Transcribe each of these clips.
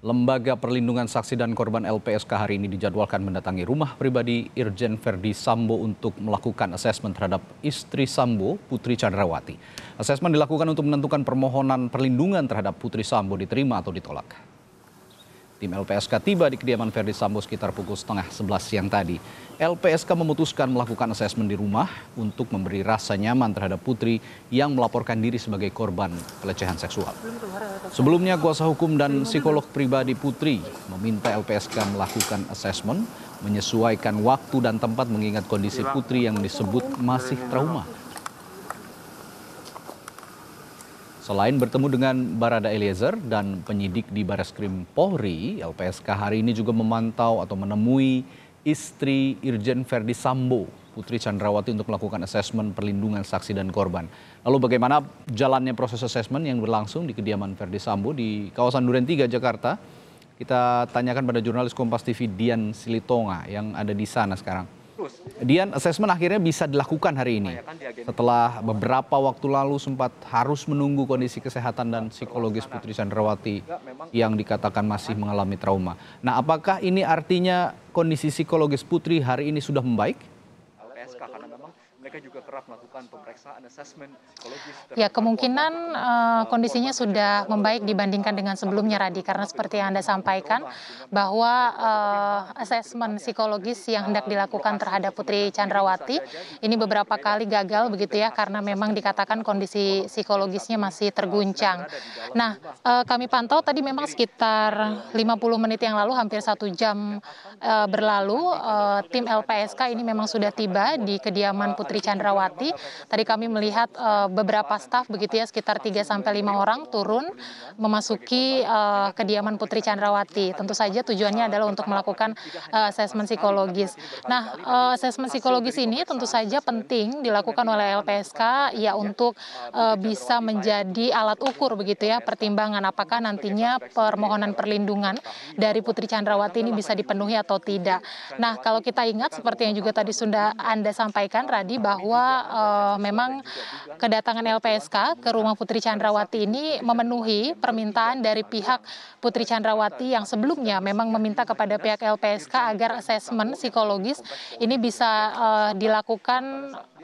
Lembaga Perlindungan Saksi dan Korban LPSK hari ini dijadwalkan mendatangi rumah pribadi Irjen Verdi Sambo untuk melakukan asesmen terhadap istri Sambo, Putri Chandrawati. Asesmen dilakukan untuk menentukan permohonan perlindungan terhadap Putri Sambo diterima atau ditolak. Tim LPSK tiba di kediaman Verdi Sambo sekitar pukul setengah sebelas siang tadi. LPSK memutuskan melakukan asesmen di rumah untuk memberi rasa nyaman terhadap Putri yang melaporkan diri sebagai korban pelecehan seksual. Sebelumnya kuasa hukum dan psikolog pribadi Putri meminta LPSK melakukan asesmen menyesuaikan waktu dan tempat mengingat kondisi Putri yang disebut masih trauma Selain bertemu dengan Barada Eliezer dan penyidik di Bareskrim Polri, LPSK hari ini juga memantau atau menemui istri Irjen Verdi Sambo, Putri Chandrawati untuk melakukan asesmen perlindungan saksi dan korban. Lalu bagaimana jalannya proses asesmen yang berlangsung di kediaman Verdi Sambo di kawasan Duren 3 Jakarta? Kita tanyakan pada jurnalis Kompas TV Dian Silitonga yang ada di sana sekarang. Dian, asesmen akhirnya bisa dilakukan hari ini. Setelah beberapa waktu lalu sempat harus menunggu kondisi kesehatan dan psikologis Putri Sandrawati yang dikatakan masih mengalami trauma. Nah, apakah ini artinya kondisi psikologis Putri hari ini sudah membaik? Mereka juga kerap melakukan pemeriksaan asesmen psikologis. Ya, kemungkinan uh, kondisinya sudah membaik dibandingkan dengan sebelumnya, Radi, karena seperti yang Anda sampaikan bahwa eh, uh, asesmen psikologis yang hendak dilakukan terhadap Putri Chandrawati ini beberapa kali gagal begitu ya, karena memang dikatakan kondisi psikologisnya masih terguncang. Nah, uh, kami pantau tadi memang sekitar 50 menit yang lalu, hampir satu jam uh, berlalu, uh, tim LPSK ini memang sudah tiba di kediaman Putri putri candrawati tadi kami melihat eh, beberapa staf, begitu ya sekitar 3 sampai lima orang turun memasuki eh, kediaman putri candrawati tentu saja tujuannya adalah untuk melakukan eh, asesmen psikologis nah asesmen psikologis ini tentu saja penting dilakukan oleh LPSK ya untuk bisa menjadi alat ukur begitu ya pertimbangan apakah nantinya permohonan perlindungan dari putri candrawati ini bisa dipenuhi atau tidak nah kalau kita ingat seperti yang juga tadi sudah anda sampaikan Radi bahwa eh, memang kedatangan lpsk ke rumah Putri Chandrawati ini memenuhi permintaan dari pihak Putri Chandrawati yang sebelumnya memang meminta kepada pihak LPSK agar asesmen psikologis ini bisa eh, eh, dilakukan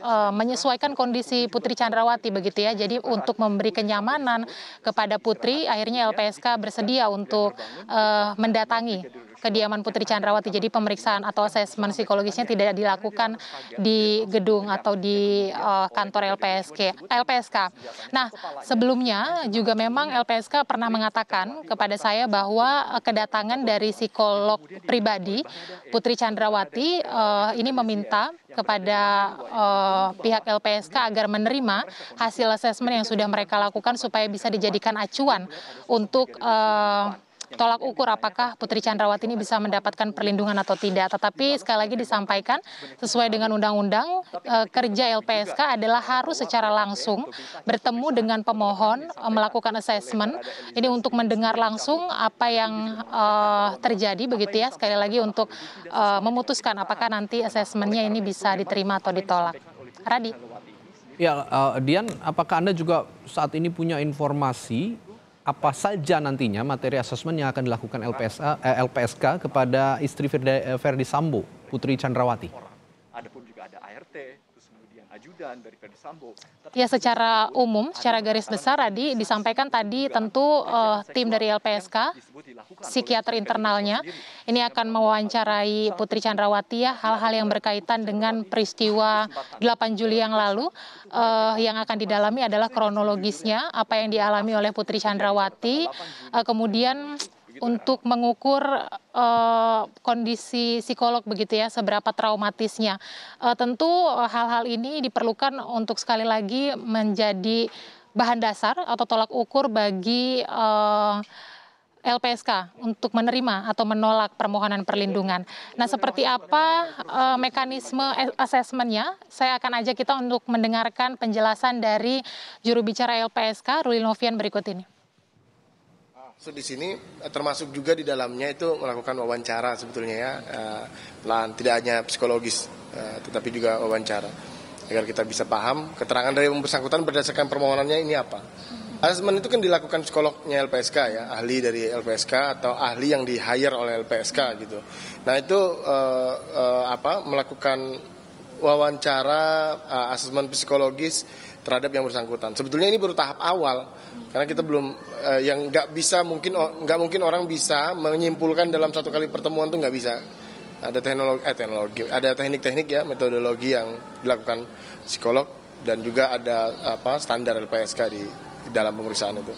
uh, menyesuaikan kondisi Putri Chandrawati begitu ya. Jadi untuk memberi kenyamanan kepada Putri, akhirnya LPSK bersedia untuk uh, mendatangi kediaman Putri Chandrawati. Jadi pemeriksaan atau asesmen psikologisnya tidak dilakukan di gedung atau di uh, kantor LPSK. LPSK. Nah, sebelumnya juga memang LPSK pernah mengatakan kepada saya bahwa kedatangan dari psikolog pribadi Putri Chandrawati uh, ini meminta kepada uh, pihak LPSK agar menerima hasil asesmen yang sudah mereka lakukan supaya bisa dijadikan acuan untuk uh, tolak ukur apakah Putri Chandrawati ini bisa mendapatkan perlindungan atau tidak. Tetapi sekali lagi disampaikan sesuai dengan undang-undang eh, kerja LPSK adalah harus secara langsung bertemu dengan pemohon eh, melakukan assessment ini untuk mendengar langsung apa yang uh, terjadi begitu ya. Sekali lagi untuk uh, memutuskan apakah nanti assessmentnya ini bisa diterima atau ditolak. Radi. Ya, uh, Dian, apakah Anda juga saat ini punya informasi apa saja nantinya materi asesmen yang akan dilakukan LPSA, eh, LPSK kepada istri Verdi, eh, Verdi Sambo, Putri Chandrawati? Ya secara umum, secara garis besar tadi disampaikan tadi tentu uh, tim dari LPSK psikiater internalnya. Ini akan mewawancarai Putri Chandrawati ya hal-hal yang berkaitan dengan peristiwa 8 Juli yang lalu uh, yang akan didalami adalah kronologisnya apa yang dialami oleh Putri Chandrawati uh, eh, kemudian ya. untuk mengukur uh, kondisi psikolog begitu ya seberapa traumatisnya. Uh, tentu hal-hal uh, ini diperlukan untuk sekali lagi menjadi bahan dasar atau tolak ukur bagi uh, LPSK untuk menerima atau menolak permohonan perlindungan. Nah, seperti apa uh, mekanisme asesmennya? Saya akan ajak kita untuk mendengarkan penjelasan dari juru bicara LPSK, Ruli Novian berikut ini. Ah, so, di sini eh, termasuk juga di dalamnya itu melakukan wawancara sebetulnya ya, eh, pelan tidak hanya psikologis tetapi juga wawancara agar kita bisa paham keterangan dari yang bersangkutan berdasarkan permohonannya ini apa. Asesmen itu kan dilakukan psikolognya LPSK ya, ahli dari LPSK atau ahli yang di hire oleh LPSK gitu. Nah itu uh, uh, apa melakukan wawancara uh, asesmen psikologis terhadap yang bersangkutan. Sebetulnya ini baru tahap awal karena kita belum uh, yang nggak bisa mungkin nggak mungkin orang bisa menyimpulkan dalam satu kali pertemuan tuh nggak bisa. Ada teknologi, eh, teknologi, ada teknik-teknik ya metodologi yang dilakukan psikolog dan juga ada apa standar LPSK di dalam pemeriksaan itu.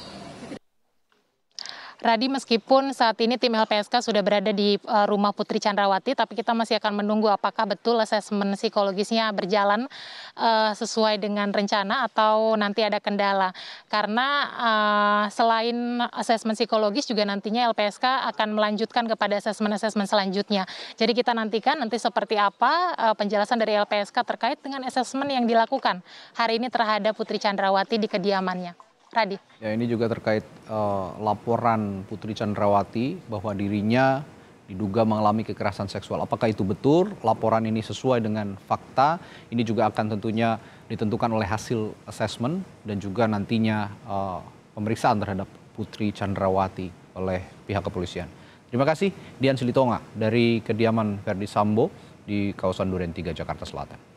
Radi, meskipun saat ini tim LPSK sudah berada di eh, rumah Putri Chandrawati, tapi kita masih akan menunggu apakah betul asesmen psikologisnya berjalan uh, sesuai dengan rencana atau nanti ada kendala. Karena uh, selain asesmen psikologis juga nantinya LPSK akan melanjutkan kepada asesmen-asesmen selanjutnya. Jadi kita nantikan nanti seperti apa uh, penjelasan dari LPSK terkait dengan asesmen yang dilakukan hari ini terhadap Putri Chandrawati di kediamannya. Radi. Ya ini juga terkait uh, laporan Putri Chandrawati bahwa dirinya diduga mengalami kekerasan seksual. Apakah itu betul? Laporan ini sesuai dengan fakta? Ini juga akan tentunya ditentukan oleh hasil asesmen dan juga nantinya uh, pemeriksaan terhadap Putri Chandrawati oleh pihak kepolisian. Terima kasih Dian Silitonga dari kediaman Verdi Sambo di kawasan Duren 3 Jakarta Selatan.